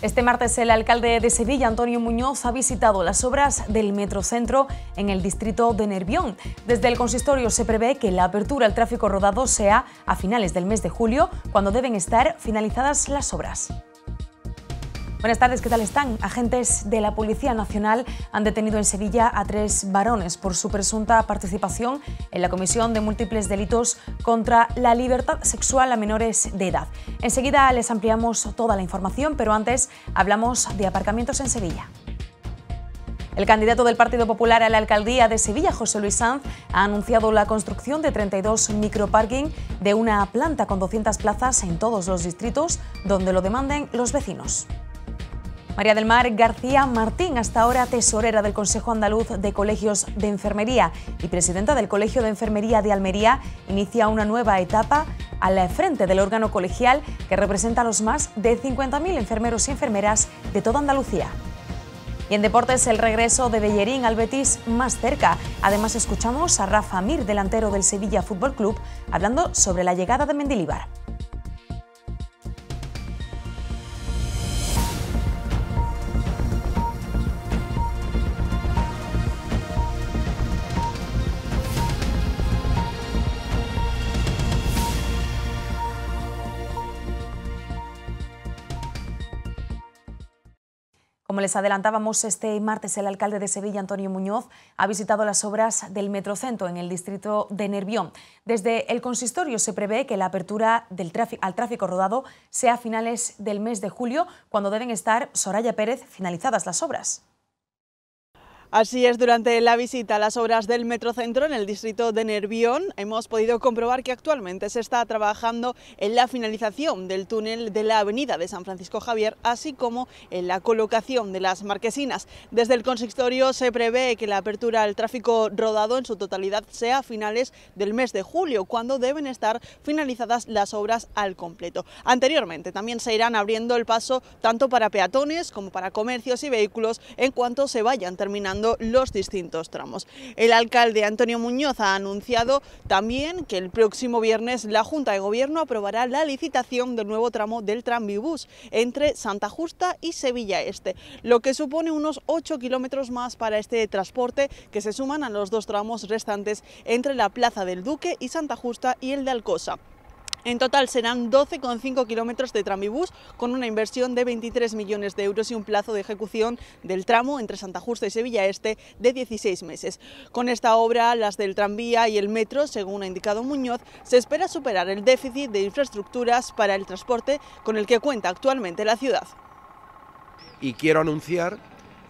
Este martes el alcalde de Sevilla, Antonio Muñoz, ha visitado las obras del Metrocentro en el distrito de Nervión. Desde el consistorio se prevé que la apertura al tráfico rodado sea a finales del mes de julio, cuando deben estar finalizadas las obras. Buenas tardes, ¿qué tal están? Agentes de la Policía Nacional han detenido en Sevilla a tres varones por su presunta participación en la comisión de múltiples delitos contra la libertad sexual a menores de edad. Enseguida les ampliamos toda la información, pero antes hablamos de aparcamientos en Sevilla. El candidato del Partido Popular a la alcaldía de Sevilla, José Luis Sanz, ha anunciado la construcción de 32 microparking de una planta con 200 plazas en todos los distritos donde lo demanden los vecinos. María del Mar García Martín, hasta ahora tesorera del Consejo Andaluz de Colegios de Enfermería y presidenta del Colegio de Enfermería de Almería, inicia una nueva etapa a la frente del órgano colegial que representa a los más de 50.000 enfermeros y enfermeras de toda Andalucía. Y en deportes, el regreso de Bellerín al Betis más cerca. Además, escuchamos a Rafa Mir, delantero del Sevilla Fútbol Club, hablando sobre la llegada de Mendilibar. Como les adelantábamos este martes, el alcalde de Sevilla, Antonio Muñoz, ha visitado las obras del Metrocentro en el distrito de Nervión. Desde el consistorio se prevé que la apertura al tráfico rodado sea a finales del mes de julio, cuando deben estar, Soraya Pérez, finalizadas las obras. Así es, durante la visita a las obras del Metrocentro en el distrito de Nervión hemos podido comprobar que actualmente se está trabajando en la finalización del túnel de la avenida de San Francisco Javier, así como en la colocación de las marquesinas. Desde el consistorio se prevé que la apertura al tráfico rodado en su totalidad sea a finales del mes de julio, cuando deben estar finalizadas las obras al completo. Anteriormente también se irán abriendo el paso tanto para peatones como para comercios y vehículos en cuanto se vayan terminando los distintos tramos. El alcalde Antonio Muñoz ha anunciado también que el próximo viernes la Junta de Gobierno aprobará la licitación del nuevo tramo del tranvibús entre Santa Justa y Sevilla Este, lo que supone unos 8 kilómetros más para este transporte que se suman a los dos tramos restantes entre la Plaza del Duque y Santa Justa y el de Alcosa. En total serán 12,5 kilómetros de tranvíbús con una inversión de 23 millones de euros y un plazo de ejecución del tramo entre Santa Justa y Sevilla Este de 16 meses. Con esta obra, las del tranvía y el metro, según ha indicado Muñoz, se espera superar el déficit de infraestructuras para el transporte con el que cuenta actualmente la ciudad. Y quiero anunciar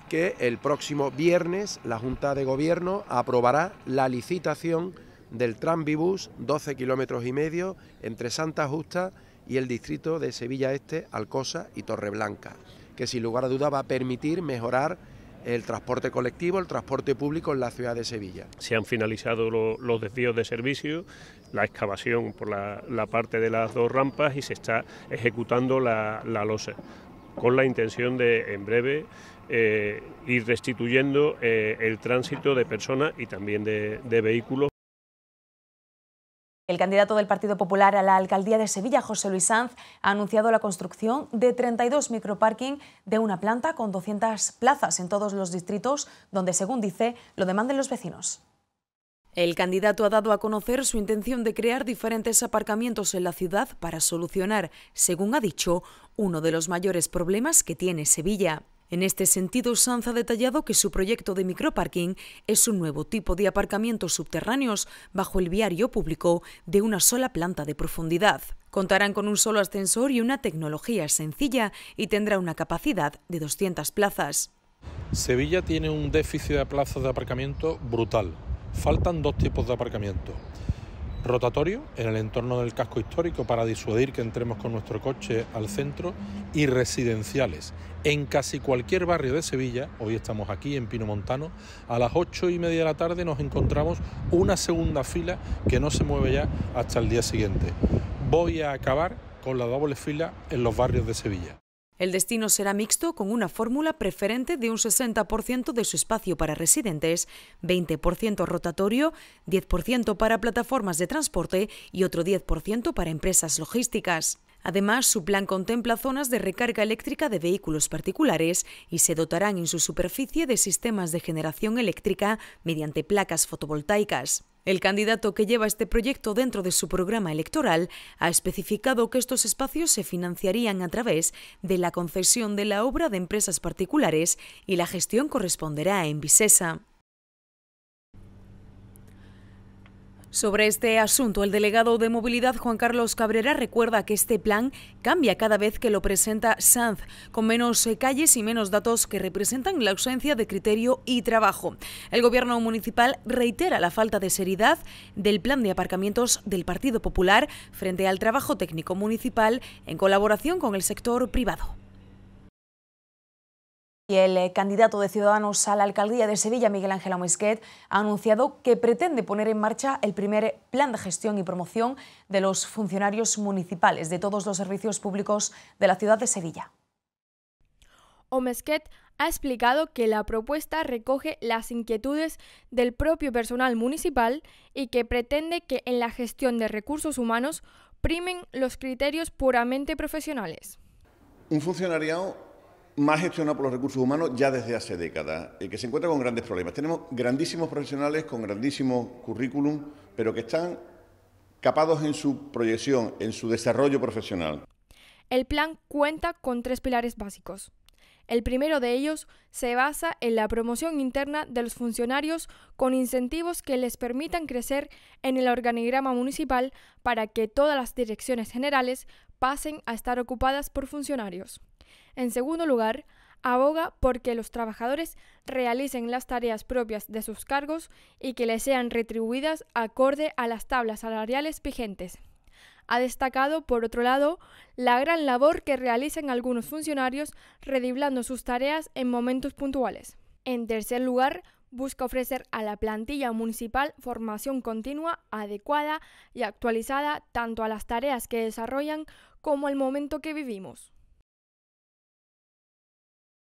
que el próximo viernes la Junta de Gobierno aprobará la licitación del Tranvibus, 12 kilómetros y medio entre Santa Justa y el distrito de Sevilla Este, Alcosa y Torreblanca, que sin lugar a duda va a permitir mejorar el transporte colectivo, el transporte público en la ciudad de Sevilla. Se han finalizado los desvíos de servicio, la excavación por la, parte de las dos rampas y se está ejecutando la, losa, con la intención de en breve eh, ir restituyendo eh, el tránsito de personas y también de vehículos. El candidato del Partido Popular a la alcaldía de Sevilla, José Luis Sanz, ha anunciado la construcción de 32 microparking de una planta con 200 plazas en todos los distritos donde, según dice, lo demanden los vecinos. El candidato ha dado a conocer su intención de crear diferentes aparcamientos en la ciudad para solucionar, según ha dicho, uno de los mayores problemas que tiene Sevilla. En este sentido, Sanz ha detallado que su proyecto de microparking es un nuevo tipo de aparcamientos subterráneos bajo el viario público de una sola planta de profundidad. Contarán con un solo ascensor y una tecnología sencilla y tendrá una capacidad de 200 plazas. Sevilla tiene un déficit de plazas de aparcamiento brutal. Faltan dos tipos de aparcamiento rotatorio en el entorno del casco histórico para disuadir que entremos con nuestro coche al centro y residenciales en casi cualquier barrio de Sevilla. Hoy estamos aquí en Pino Montano. A las ocho y media de la tarde nos encontramos una segunda fila que no se mueve ya hasta el día siguiente. Voy a acabar con la doble fila en los barrios de Sevilla. El destino será mixto con una fórmula preferente de un 60% de su espacio para residentes, 20% rotatorio, 10% para plataformas de transporte y otro 10% para empresas logísticas. Además, su plan contempla zonas de recarga eléctrica de vehículos particulares y se dotarán en su superficie de sistemas de generación eléctrica mediante placas fotovoltaicas. El candidato que lleva este proyecto dentro de su programa electoral ha especificado que estos espacios se financiarían a través de la concesión de la obra de empresas particulares y la gestión corresponderá a Envisesa. Sobre este asunto, el delegado de movilidad Juan Carlos Cabrera recuerda que este plan cambia cada vez que lo presenta Sanz, con menos eh, calles y menos datos que representan la ausencia de criterio y trabajo. El gobierno municipal reitera la falta de seriedad del plan de aparcamientos del Partido Popular frente al trabajo técnico municipal en colaboración con el sector privado. Y el eh, candidato de Ciudadanos a la alcaldía de Sevilla, Miguel Ángel Omsquet, ha anunciado que pretende poner en marcha el primer plan de gestión y promoción de los funcionarios municipales de todos los servicios públicos de la ciudad de Sevilla. Omesquet ha explicado que la propuesta recoge las inquietudes del propio personal municipal y que pretende que en la gestión de recursos humanos primen los criterios puramente profesionales. Un más gestionado por los recursos humanos ya desde hace décadas, y que se encuentra con grandes problemas. Tenemos grandísimos profesionales con grandísimo currículum, pero que están capados en su proyección, en su desarrollo profesional. El plan cuenta con tres pilares básicos. El primero de ellos se basa en la promoción interna de los funcionarios con incentivos que les permitan crecer en el organigrama municipal para que todas las direcciones generales pasen a estar ocupadas por funcionarios. En segundo lugar, aboga porque los trabajadores realicen las tareas propias de sus cargos y que les sean retribuidas acorde a las tablas salariales vigentes. Ha destacado, por otro lado, la gran labor que realizan algunos funcionarios rediblando sus tareas en momentos puntuales. En tercer lugar, busca ofrecer a la plantilla municipal formación continua, adecuada y actualizada tanto a las tareas que desarrollan como al momento que vivimos.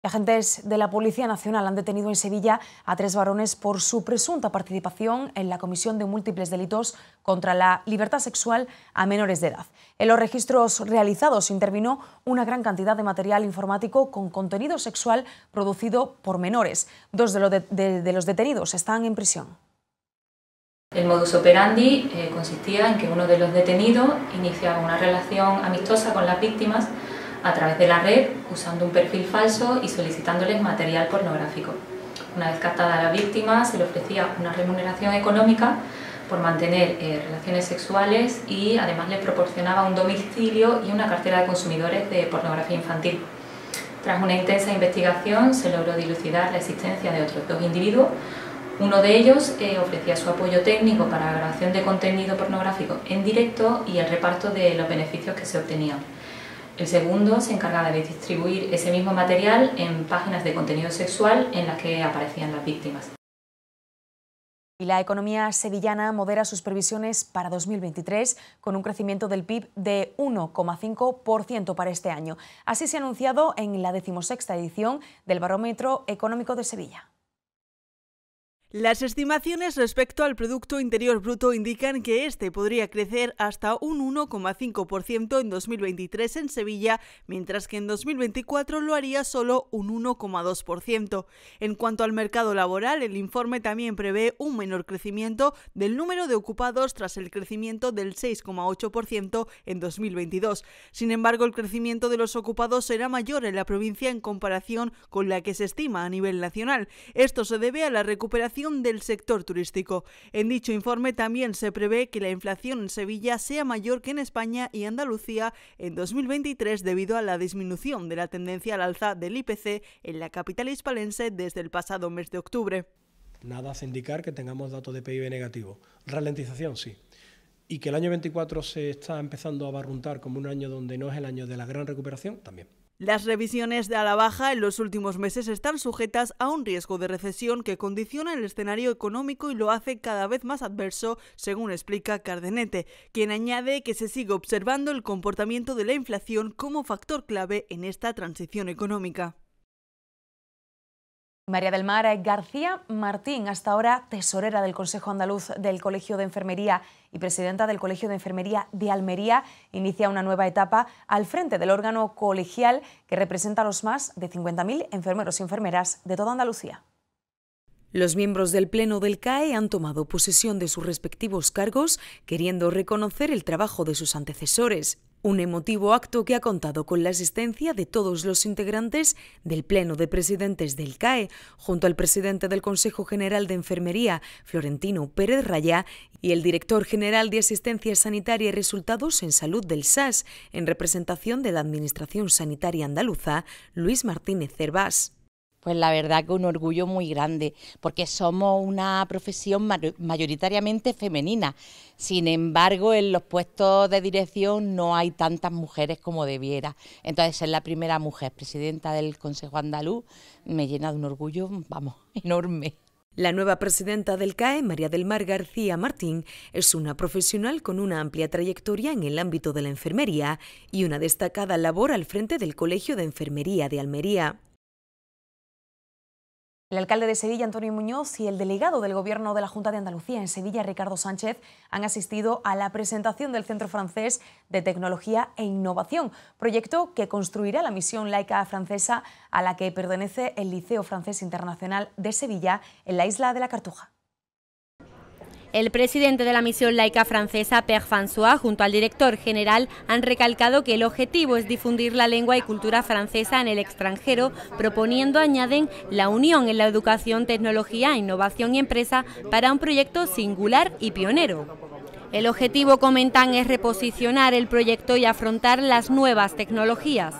Agentes de la Policía Nacional han detenido en Sevilla a tres varones por su presunta participación en la comisión de múltiples delitos contra la libertad sexual a menores de edad. En los registros realizados intervino una gran cantidad de material informático con contenido sexual producido por menores. Dos de, los, detenidos están en prisión. El modus operandi eh, consistía en que uno de los detenidos iniciaba una relación amistosa con las víctimas a través de la red usando un perfil falso y solicitándoles material pornográfico. Una vez captada la víctima se le ofrecía una remuneración económica por mantener eh, relaciones sexuales y además le proporcionaba un domicilio y una cartera de consumidores de pornografía infantil. Tras una intensa investigación se logró dilucidar la existencia de otros dos individuos. Uno de ellos eh, ofrecía su apoyo técnico para la grabación de contenido pornográfico en directo y el reparto de los beneficios que se obtenían. El segundo se encargaba de distribuir ese mismo material en páginas de contenido sexual en las que aparecían las víctimas. Y la economía sevillana modera sus previsiones para 2023 con un crecimiento del PIB de 1,5% para este año. Así se ha anunciado en la decimosexta edición del Barómetro Económico de Sevilla. Las estimaciones respecto al Producto Interior Bruto indican que este podría crecer hasta un 1,5% en 2023 en Sevilla, mientras que en 2024 lo haría solo un 1,2%. En cuanto al mercado laboral, el informe también prevé un menor crecimiento del número de ocupados tras el crecimiento del 6,8% en 2022. Sin embargo, el crecimiento de los ocupados será mayor en la provincia en comparación con la que se estima a nivel nacional. Esto se debe a la recuperación del sector turístico. En dicho informe también se prevé que la inflación en Sevilla sea mayor que en España y Andalucía en 2023 debido a la disminución de la tendencia al alza del IPC en la capital hispalense desde el pasado mes de octubre. Nada hace indicar que tengamos datos de PIB negativo. Ralentización, sí y que el año 24 se está empezando a barruntar como un año donde no es el año de la gran recuperación, también. Las revisiones de a la baja en los últimos meses están sujetas a un riesgo de recesión que condiciona el escenario económico y lo hace cada vez más adverso, según explica Cardenete, quien añade que se sigue observando el comportamiento de la inflación como factor clave en esta transición económica. María del Mar García Martín, hasta ahora tesorera del Consejo Andaluz del Colegio de Enfermería y presidenta del Colegio de Enfermería de Almería, inicia una nueva etapa al frente del órgano colegial que representa a los más de 50.000 enfermeros y enfermeras de toda Andalucía. Los miembros del Pleno del CAE han tomado posesión de sus respectivos cargos, queriendo reconocer el trabajo de sus antecesores. Un emotivo acto que ha contado con la asistencia de todos los integrantes del Pleno de Presidentes del CAE, junto al presidente del Consejo General de Enfermería, Florentino Pérez Raya, y el director general de Asistencia Sanitaria y Resultados en Salud del SAS, en representación de la Administración Sanitaria Andaluza, Luis Martínez Cervás. Pues la verdad que un orgullo muy grande, porque somos una profesión mayoritariamente femenina. Sin embargo, en los puestos de dirección no hay tantas mujeres como debiera. Entonces, ser la primera mujer presidenta del Consejo Andaluz me llena de un orgullo, vamos, enorme. La nueva presidenta del CAE, María del Mar García Martín, es una profesional con una amplia trayectoria en el ámbito de la enfermería y una destacada labor al frente del Colegio de Enfermería de Almería. El alcalde de Sevilla, Antonio Muñoz, y el delegado del Gobierno de la Junta de Andalucía en Sevilla, Ricardo Sánchez, han asistido a la presentación del Centro Francés de Tecnología e Innovación, proyecto que construirá la misión laica francesa a la que pertenece el Liceo Francés Internacional de Sevilla en la isla de la Cartuja. El presidente de la misión laica francesa, Pierre François, junto al director general, han recalcado que el objetivo es difundir la lengua y cultura francesa en el extranjero, proponiendo, añaden, la unión en la educación, tecnología, innovación y empresa para un proyecto singular y pionero. El objetivo, comentan, es reposicionar el proyecto y afrontar las nuevas tecnologías.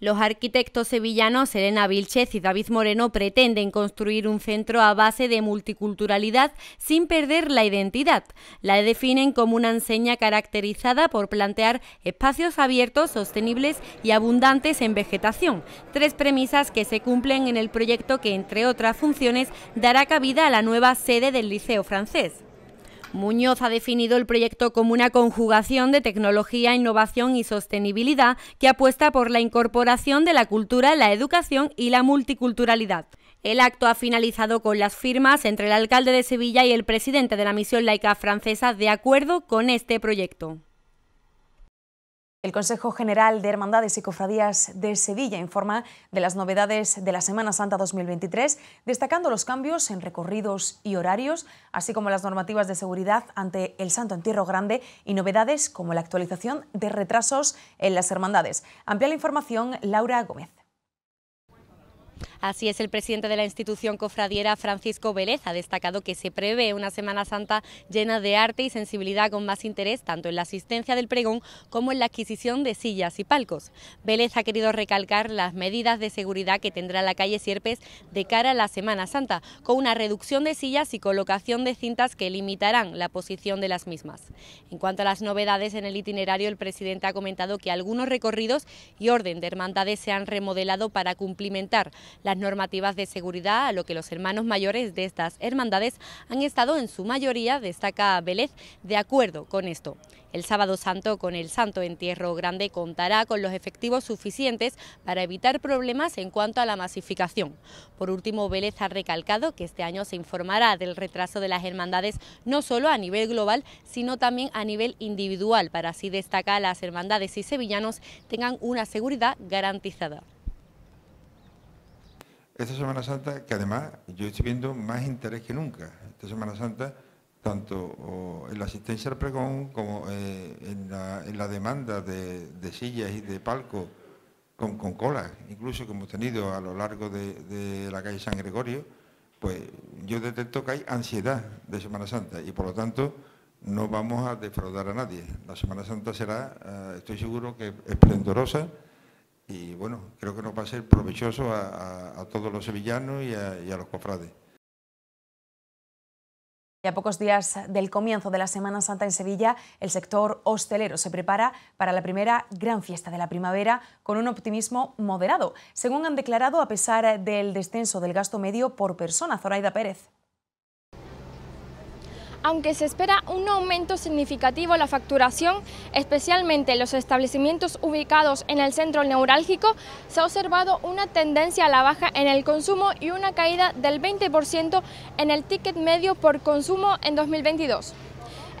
Los arquitectos sevillanos Elena Vilchez y David Moreno pretenden construir un centro a base de multiculturalidad sin perder la identidad. La definen como una enseña caracterizada por plantear espacios abiertos, sostenibles y abundantes en vegetación. Tres premisas que se cumplen en el proyecto que, entre otras funciones, dará cabida a la nueva sede del Liceo francés. Muñoz ha definido el proyecto como una conjugación de tecnología, innovación y sostenibilidad que apuesta por la incorporación de la cultura, la educación y la multiculturalidad. El acto ha finalizado con las firmas entre el alcalde de Sevilla y el presidente de la misión laica francesa de acuerdo con este proyecto. El Consejo General de Hermandades y Cofradías de Sevilla informa de las novedades de la Semana Santa 2023, destacando los cambios en recorridos y horarios, así como las normativas de seguridad ante el Santo Entierro Grande y novedades como la actualización de retrasos en las hermandades. Amplia la información Laura Gómez. Así es, el presidente de la institución cofradiera, Francisco Vélez, ha destacado que se prevé una Semana Santa llena de arte y sensibilidad con más interés tanto en la asistencia del pregón como en la adquisición de sillas y palcos. Vélez ha querido recalcar las medidas de seguridad que tendrá la calle Sierpes de cara a la Semana Santa, con una reducción de sillas y colocación de cintas que limitarán la posición de las mismas. En cuanto a las novedades en el itinerario, el presidente ha comentado que algunos recorridos y orden de hermandades se han remodelado para cumplimentar las normativas de seguridad, a lo que los hermanos mayores de estas hermandades han estado en su mayoría, destaca Vélez, de acuerdo con esto. El sábado santo con el santo entierro grande contará con los efectivos suficientes para evitar problemas en cuanto a la masificación. Por último, Vélez ha recalcado que este año se informará del retraso de las hermandades no solo a nivel global, sino también a nivel individual, para así destacar las hermandades y sevillanos tengan una seguridad garantizada. Esta Semana Santa, que además yo estoy viendo más interés que nunca, esta Semana Santa, tanto en la asistencia al pregón como eh, en, la, demanda de, sillas y de palcos con, con colas, incluso que hemos tenido a lo largo de, la calle San Gregorio, pues yo detecto que hay ansiedad de Semana Santa y por lo tanto no vamos a defraudar a nadie. La Semana Santa será, eh, estoy seguro que esplendorosa y bueno, creo que nos va a ser provechoso a, todos los sevillanos y a, los cofrades. Y a pocos días del comienzo de la Semana Santa en Sevilla, el sector hostelero se prepara para la primera gran fiesta de la primavera con un optimismo moderado, según han declarado a pesar del descenso del gasto medio por persona, Zoraida Pérez aunque se espera un aumento significativo en la facturación, especialmente en los establecimientos ubicados en el centro neurálgico, se ha observado una tendencia a la baja en el consumo y una caída del 20% en el ticket medio por consumo en 2022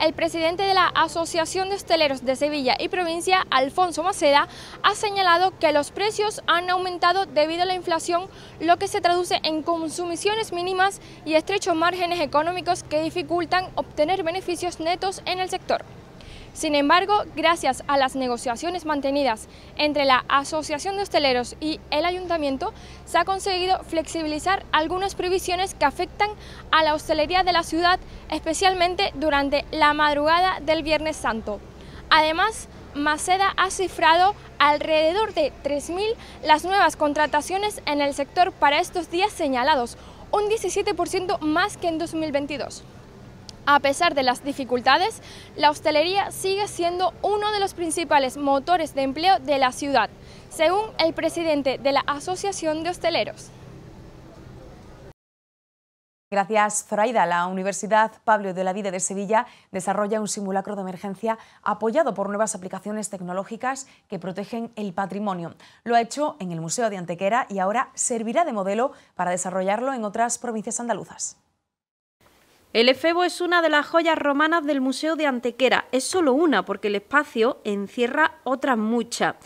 el presidente de la Asociación de Hosteleros de Sevilla y Provincia, Alfonso Maceda, ha señalado que los precios han aumentado debido a la inflación, lo que se traduce en consumiciones mínimas y estrechos márgenes económicos que dificultan obtener beneficios netos en el sector. Sin embargo, gracias a las negociaciones mantenidas entre la Asociación de Hosteleros y el Ayuntamiento, se ha conseguido flexibilizar algunas previsiones que afectan a la hostelería de la ciudad, especialmente durante la madrugada del Viernes Santo. Además, Maceda ha cifrado alrededor de 3.000 las nuevas contrataciones en el sector para estos días señalados, un 17% más que en 2022. A pesar de las dificultades, la hostelería sigue siendo uno de los principales motores de empleo de la ciudad, según el presidente de la Asociación de Hosteleros. Gracias, Zoraida. La Universidad Pablo de la Vida de Sevilla desarrolla un simulacro de emergencia apoyado por nuevas aplicaciones tecnológicas que protegen el patrimonio. Lo ha hecho en el Museo de Antequera y ahora servirá de modelo para desarrollarlo en otras provincias andaluzas. El efebo es una de las joyas romanas del Museo de Antequera. Es solo una, porque el espacio encierra otras muchas.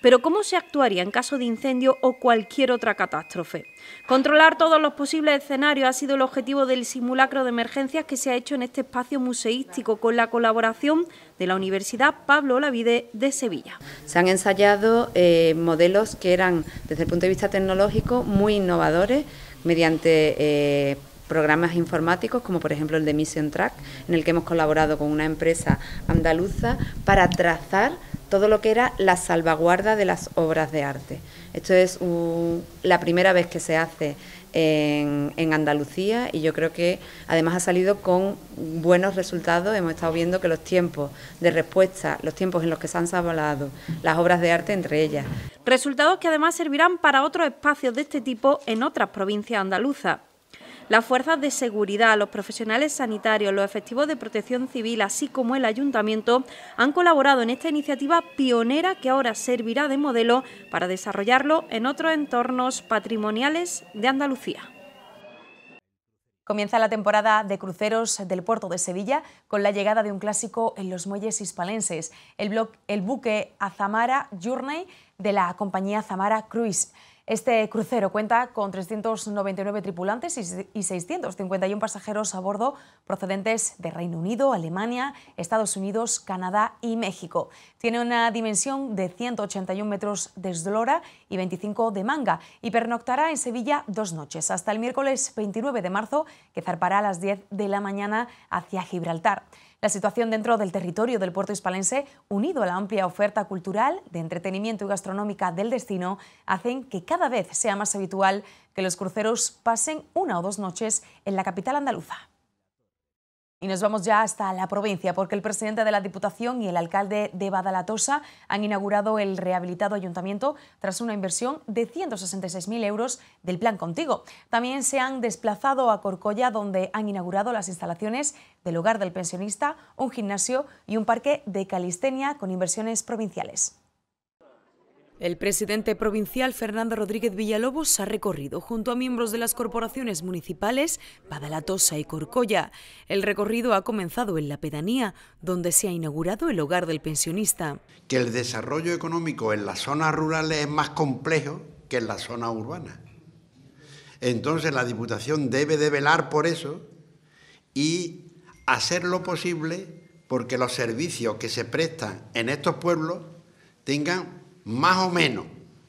Pero ¿cómo se actuaría en caso de incendio o cualquier otra catástrofe? Controlar todos los posibles escenarios ha sido el objetivo del simulacro de emergencias que se ha hecho en este espacio museístico con la colaboración de la Universidad Pablo Olavide de Sevilla. Se han ensayado eh, modelos que eran, desde el punto de vista tecnológico, muy innovadores mediante... Eh, programas informáticos, como por ejemplo el de Mission Track, en el que hemos colaborado con una empresa andaluza para trazar todo lo que era la salvaguarda de las obras de arte. Esto es la primera vez que se hace en, en, Andalucía y yo creo que además ha salido con buenos resultados. Hemos estado viendo que los tiempos de respuesta, los tiempos en los que se han salvado las obras de arte entre ellas. Resultados que además servirán para otros espacios de este tipo en otras provincias andaluzas. Las fuerzas de seguridad, los profesionales sanitarios, los efectivos de protección civil, así como el ayuntamiento, han colaborado en esta iniciativa pionera que ahora servirá de modelo para desarrollarlo en otros entornos patrimoniales de Andalucía. Comienza la temporada de cruceros del puerto de Sevilla con la llegada de un clásico en los muelles hispalenses, el, buque Azamara Journey de la compañía Zamara Cruise. Este crucero cuenta con 399 tripulantes y 651 pasajeros a bordo procedentes de Reino Unido, Alemania, Estados Unidos, Canadá y México. Tiene una dimensión de 181 metros de eslora y 25 de manga y pernoctará en Sevilla dos noches hasta el miércoles 29 de marzo que zarpará a las 10 de la mañana hacia Gibraltar. La situación dentro del territorio del puerto hispalense, unido a la amplia oferta cultural, de entretenimiento y gastronómica del destino, hacen que cada vez sea más habitual que los cruceros pasen una o dos noches en la capital andaluza. Y nos vamos ya hasta la provincia, porque el presidente de la Diputación y el alcalde de Badalatosa han inaugurado el rehabilitado ayuntamiento tras una inversión de 166.000 euros del Plan Contigo. También se han desplazado a Corcoya, donde han inaugurado las instalaciones del hogar del pensionista, un gimnasio y un parque de calistenia con inversiones provinciales. El presidente provincial Fernando Rodríguez Villalobos ha recorrido junto a miembros de las corporaciones municipales ...Padalatosa y Corcolla. El recorrido ha comenzado en la pedanía, donde se ha inaugurado el hogar del pensionista. Que el desarrollo económico en las zonas rurales es más complejo que en las zonas urbanas. Entonces la Diputación debe de velar por eso y hacer lo posible porque los servicios que se prestan en estos pueblos tengan más o menos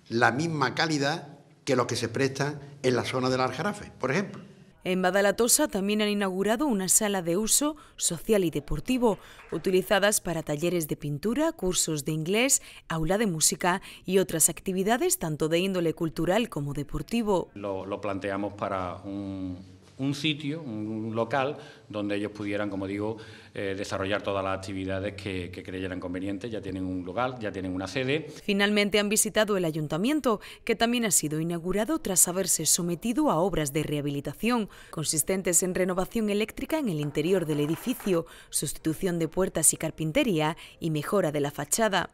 la misma calidad que lo que se presta en la zona del Aljarafe, por ejemplo. En Badalatosa también han inaugurado una sala de uso social y deportivo, utilizadas para talleres de pintura, cursos de inglés, aula de música y otras actividades tanto de índole cultural como deportivo. lo planteamos para un, un sitio, un local, donde ellos pudieran, como digo, eh, desarrollar todas las actividades que, que creyeran convenientes. Ya tienen un local, ya tienen una sede. Finalmente han visitado el ayuntamiento, que también ha sido inaugurado tras haberse sometido a obras de rehabilitación, consistentes en renovación eléctrica en el interior del edificio, sustitución de puertas y carpintería y mejora de la fachada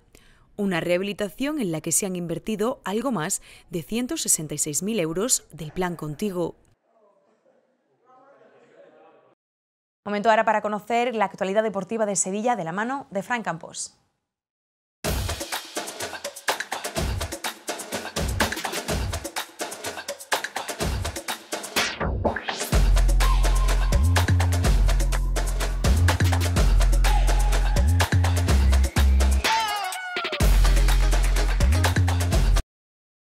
una rehabilitación en la que se han invertido algo más de 166.000 euros del plan contigo. Momento ahora para conocer la actualidad deportiva de Sevilla de la mano de Frank Campos.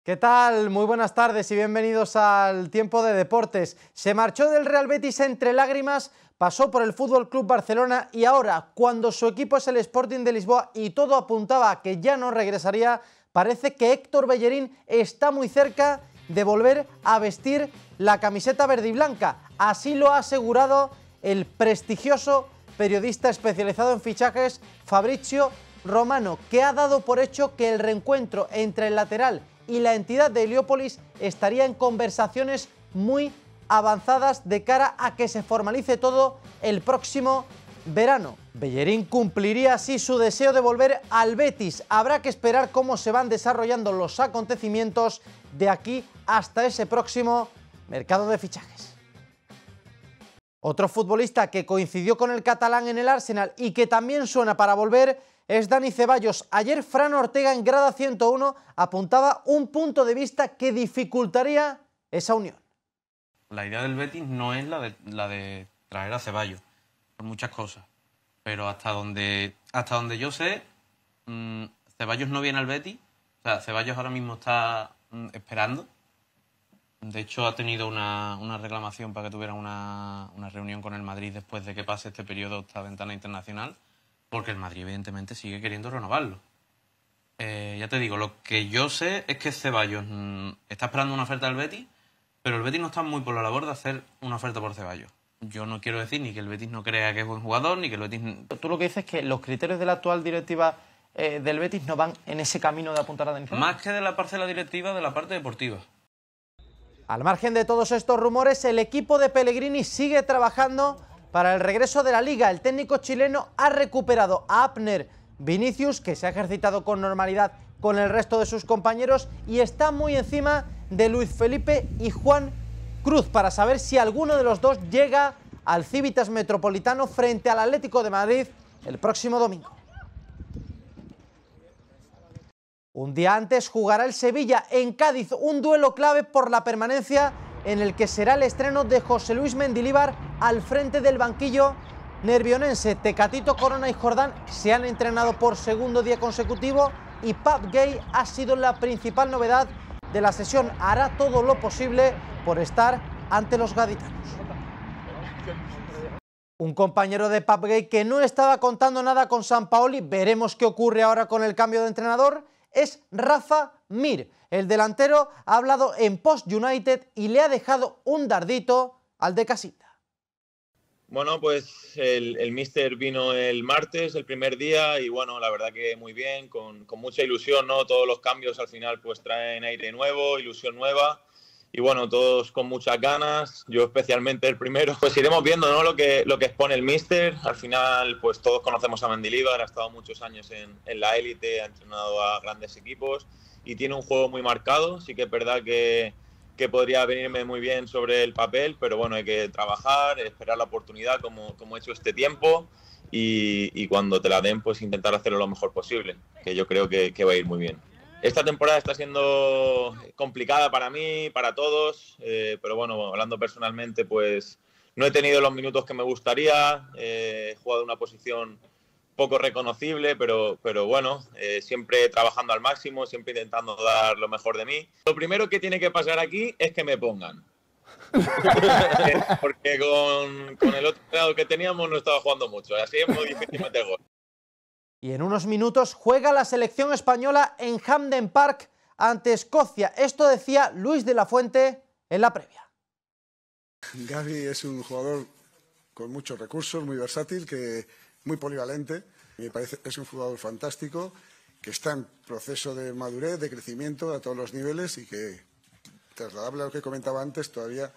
¿Qué tal? Muy buenas tardes y bienvenidos al Tiempo de Deportes. Se marchó del Real Betis entre lágrimas, pasó por el Fútbol Club Barcelona y ahora, cuando su equipo es el Sporting de Lisboa y todo apuntaba a que ya no regresaría, parece que Héctor Bellerín está muy cerca de volver a vestir la camiseta verde y blanca. Así lo ha asegurado el prestigioso periodista especializado en fichajes Fabricio Romano, que ha dado por hecho que el reencuentro entre el lateral y la entidad de Heliópolis estaría en conversaciones muy avanzadas de cara a que se formalice todo el próximo verano. Bellerín cumpliría así su deseo de volver al Betis. Habrá que esperar cómo se van desarrollando los acontecimientos de aquí hasta ese próximo mercado de fichajes. Otro futbolista que coincidió con el catalán en el Arsenal y que también suena para volver es Dani Ceballos. Ayer Fran Ortega en grada 101 apuntaba un punto de vista que dificultaría esa unión. La idea del Betis no es la de, traer a Ceballos, por muchas cosas. Pero hasta donde, hasta donde yo sé, mm, Ceballos no viene al Betis. O sea, Ceballos ahora mismo está mm, esperando. De hecho, ha tenido una, reclamación para que tuviera una, una reunión con el Madrid después de que pase este periodo, esta ventana internacional porque el Madrid, evidentemente, sigue queriendo renovarlo. Eh, ya te digo, lo que yo sé es que Ceballos mm, está esperando una oferta del Betis, pero el Betis no está muy por la labor de hacer una oferta por Ceballos. Yo no quiero decir ni que el Betis no crea que es buen jugador, ni que el Betis... Tú lo que dices es que los criterios de la actual directiva eh, del Betis no van en ese camino de apuntar a Dani Más que de la la directiva, de la parte deportiva. Al margen de todos estos rumores, el equipo de Pellegrini sigue trabajando para el regreso de la liga. El técnico chileno ha recuperado a Apner Vinicius, que se ha ejercitado con normalidad con el resto de sus compañeros y está muy encima de Luis Felipe y Juan Cruz para saber si alguno de los dos llega al Civitas Metropolitano frente al Atlético de Madrid el próximo domingo. Un día antes jugará el Sevilla en Cádiz, un duelo clave por la permanencia en el que será el estreno de José Luis Mendilíbar al frente del banquillo nervionense. Tecatito, Corona y Jordán se han entrenado por segundo día consecutivo y Pap Gay ha sido la principal novedad de la sesión. Hará todo lo posible por estar ante los gaditanos. Un compañero de Pab Gay que no estaba contando nada con San Paoli. Veremos qué ocurre ahora con el cambio de entrenador es Rafa Mir. El delantero ha hablado en Post United y le ha dejado un dardito al de casita. Bueno, pues el, Mister míster vino el martes, el primer día, y bueno, la verdad que muy bien, con, con, mucha ilusión, ¿no? Todos los cambios al final pues traen aire nuevo, ilusión nueva, y bueno, todos con muchas ganas, yo especialmente el primero. Pues iremos viendo lo, que, lo que expone el míster. Al final, pues todos conocemos a Mendilibar, ha estado muchos años en, la élite, ha entrenado a grandes equipos y tiene un juego muy marcado. Sí que es verdad que, podría venirme muy bien sobre el papel, pero bueno, hay que trabajar, esperar la oportunidad como, como he hecho este tiempo. Y, cuando te la den, pues intentar hacerlo lo mejor posible, que yo creo que, que va a ir muy bien. Esta temporada está siendo complicada para mí, para todos, eh, pero bueno, hablando personalmente, pues no he tenido los minutos que me gustaría, eh, he jugado una posición poco reconocible, pero, pero bueno, eh, siempre trabajando al máximo, siempre intentando dar lo mejor de mí. Lo primero que tiene que pasar aquí es que me pongan. Porque con, con, el otro lado que teníamos no estaba jugando mucho, así es muy difícil meter gol. Y en unos minutos juega la selección española en Hampden Park ante Escocia. Esto decía Luis de la Fuente en la previa. Gaby es un jugador con muchos recursos, muy versátil, que muy polivalente. Me parece es un jugador fantástico que está en proceso de madurez, de crecimiento a todos los niveles y que trasladable a lo que comentaba antes todavía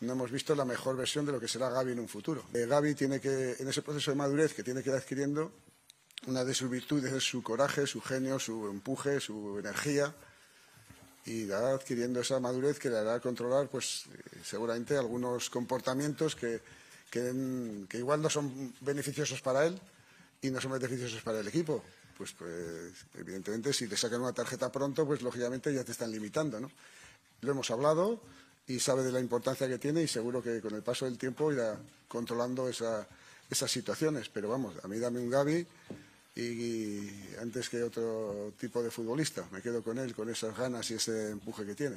no hemos visto la mejor versión de lo que será Gaby en un futuro. Eh, Gaby tiene que en ese proceso de madurez que tiene que ir adquiriendo una de sus virtudes es su coraje, su genio, su empuje, su energía y irá adquiriendo esa madurez que le hará controlar pues eh, seguramente algunos comportamientos que, mm, que, igual no son beneficiosos para él y no son beneficiosos para el equipo. Pues, pues evidentemente si te sacan una tarjeta pronto, pues lógicamente ya te están limitando. ¿no? Lo hemos hablado y sabe de la importancia que tiene y seguro que con el paso del tiempo irá controlando esas situaciones. Pero vamos, a mí dame un Gaby y antes que otro tipo de futbolista. Me quedo con él, con esas ganas y ese empuje que tiene.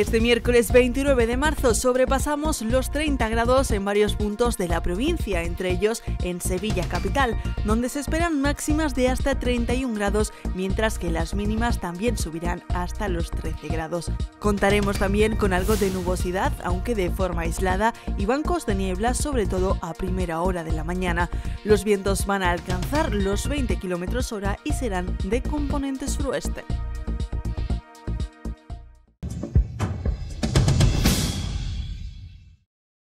Este miércoles 29 de marzo sobrepasamos los 30 grados en varios puntos de la provincia, entre ellos en Sevilla capital, donde se esperan máximas de hasta 31 grados, mientras que las mínimas también subirán hasta los 13 grados. Contaremos también con algo de nubosidad, aunque de forma aislada, y bancos de niebla, sobre todo a primera hora de la mañana. Los vientos van a alcanzar los 20 km hora y serán de componente suroeste.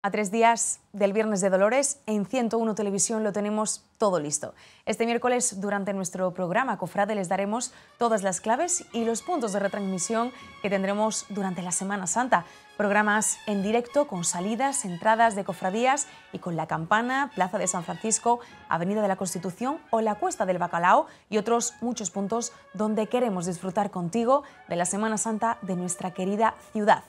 A tres días del Viernes de Dolores, en 101 Televisión lo tenemos todo listo. Este miércoles, durante nuestro programa Cofrade, les daremos todas las claves y los puntos de retransmisión que tendremos durante la Semana Santa. Programas en directo con salidas, entradas de cofradías y con La Campana, Plaza de San Francisco, Avenida de la Constitución o la Cuesta del Bacalao y otros muchos puntos donde queremos disfrutar contigo de la Semana Santa de nuestra querida ciudad.